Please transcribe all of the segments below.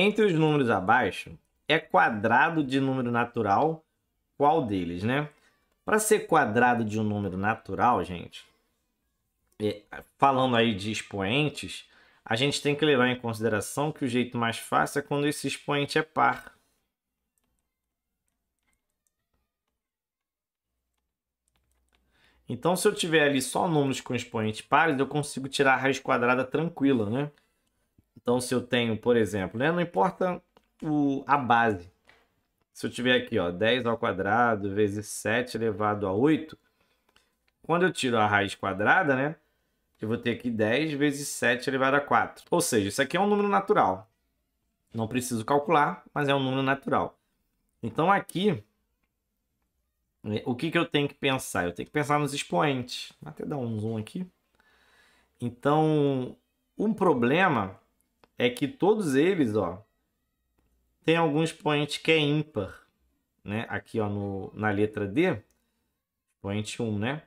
Entre os números abaixo, é quadrado de número natural qual deles, né? Para ser quadrado de um número natural, gente, é, falando aí de expoentes, a gente tem que levar em consideração que o jeito mais fácil é quando esse expoente é par. Então, se eu tiver ali só números com expoentes pares, eu consigo tirar a raiz quadrada tranquila, né? Então, se eu tenho, por exemplo, né, não importa o, a base. Se eu tiver aqui, ó, 10 ao quadrado vezes 7 elevado a 8, quando eu tiro a raiz quadrada, né, eu vou ter aqui 10 vezes 7 elevado a 4. Ou seja, isso aqui é um número natural. Não preciso calcular, mas é um número natural. Então, aqui, né, o que, que eu tenho que pensar? Eu tenho que pensar nos expoentes. Vou até dar um zoom aqui. Então, um problema é que todos eles, ó, tem algum expoente que é ímpar, né? Aqui, ó, no, na letra D, expoente 1, né?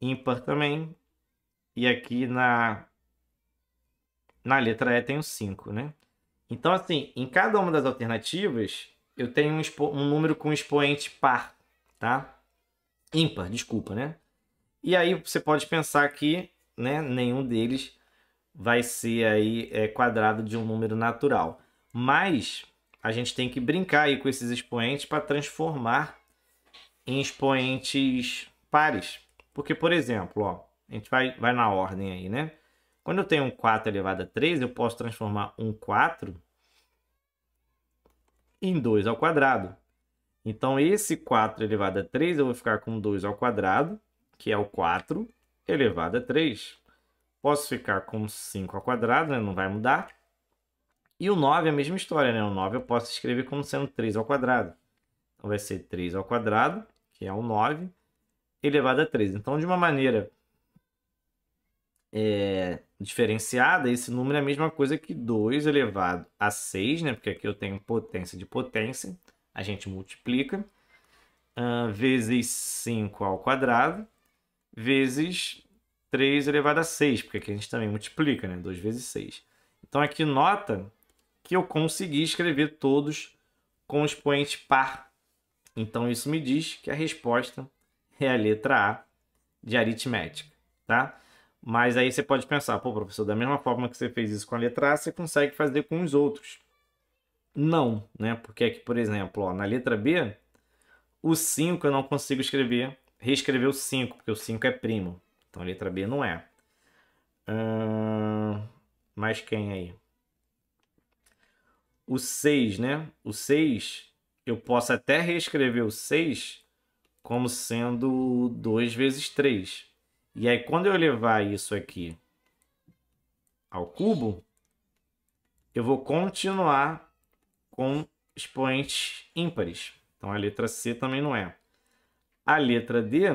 Ímpar também. E aqui na, na letra E tem o 5, né? Então, assim, em cada uma das alternativas, eu tenho um, expo, um número com expoente par, tá? Ímpar, desculpa, né? E aí você pode pensar que né, nenhum deles vai ser aí é, quadrado de um número natural. Mas a gente tem que brincar aí com esses expoentes para transformar em expoentes pares. Porque, por exemplo, ó, a gente vai, vai na ordem aí, né? Quando eu tenho um 4 elevado a 3, eu posso transformar um 4 em 2 ao quadrado. Então, esse 4 elevado a 3, eu vou ficar com 2 ao quadrado, que é o 4 elevado a 3. Posso ficar com 5 ao quadrado, né? não vai mudar. E o 9 é a mesma história, né? O 9 eu posso escrever como sendo 3 ao quadrado. Então vai ser 3 ao quadrado, que é o 9, elevado a 3. Então, de uma maneira é, diferenciada, esse número é a mesma coisa que 2 elevado a 6, né? Porque aqui eu tenho potência de potência. A gente multiplica. Uh, vezes 5 ao quadrado, vezes 3 elevado a 6, porque aqui a gente também multiplica, né? 2 vezes 6. Então aqui nota que eu consegui escrever todos com o expoente par. Então isso me diz que a resposta é a letra A de aritmética, tá? Mas aí você pode pensar, pô, professor, da mesma forma que você fez isso com a letra A, você consegue fazer com os outros. Não, né? Porque aqui, por exemplo, ó, na letra B, o 5 eu não consigo escrever, reescrever o 5, porque o 5 é primo. Então a letra B não é. Hum, mais quem aí? O 6, né? O 6, eu posso até reescrever o 6 como sendo 2 vezes 3. E aí, quando eu levar isso aqui ao cubo, eu vou continuar com expoentes ímpares. Então, a letra C também não é. A letra D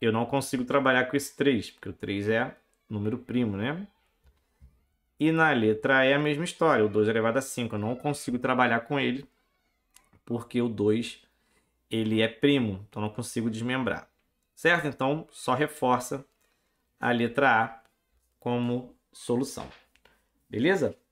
eu não consigo trabalhar com esse 3, porque o 3 é número primo, né? E na letra E é a mesma história, o 2 é elevado a 5, eu não consigo trabalhar com ele, porque o 2 ele é primo, então não consigo desmembrar. Certo? Então só reforça a letra A como solução. Beleza?